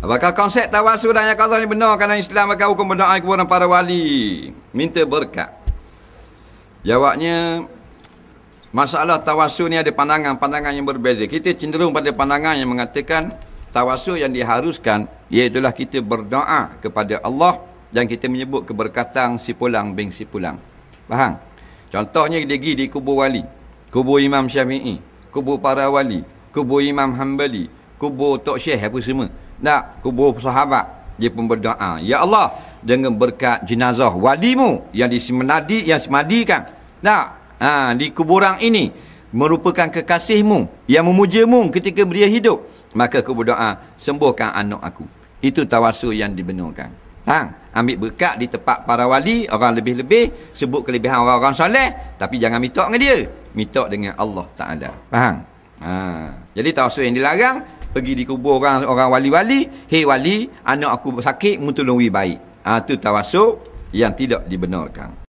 Apakah konsep tawasu dan yang kosong benar kerana Islam maka hukum berdoa kepada para wali minta berkat. Jawabnya masalah tawasu ni ada pandangan-pandangan yang berbeza. Kita cenderung pada pandangan yang mengatakan tawasu yang diharuskan iaitulah kita berdoa kepada Allah dan kita menyebut keberkatan si pulang bin si pulang. Faham? Contohnya dia pergi di kubur wali, kubur Imam Syafi'i, kubur para wali, kubur Imam Hambali, kubur Tok Syekh apa semua nak kubur sahabat dia pun berdoa ya Allah dengan berkat jenazah walimu yang disemadi yang semadikan nak ha, di kuburan ini merupakan kekasihmu yang memujamu ketika dia hidup maka aku berdoa sembuhkan anak aku itu tawasu yang dibenarkan Faham? Ambil berkat di tempat para wali Orang lebih-lebih Sebut kelebihan orang-orang soleh Tapi jangan mitok dengan dia Mitok dengan Allah Ta'ala Faham? Ha. Jadi tawasu yang dilarang pergi di kubur orang orang wali-wali, hei wali, anak aku sakit, mutulungi baik. Ah ha, tu tawasuk yang tidak dibenarkan.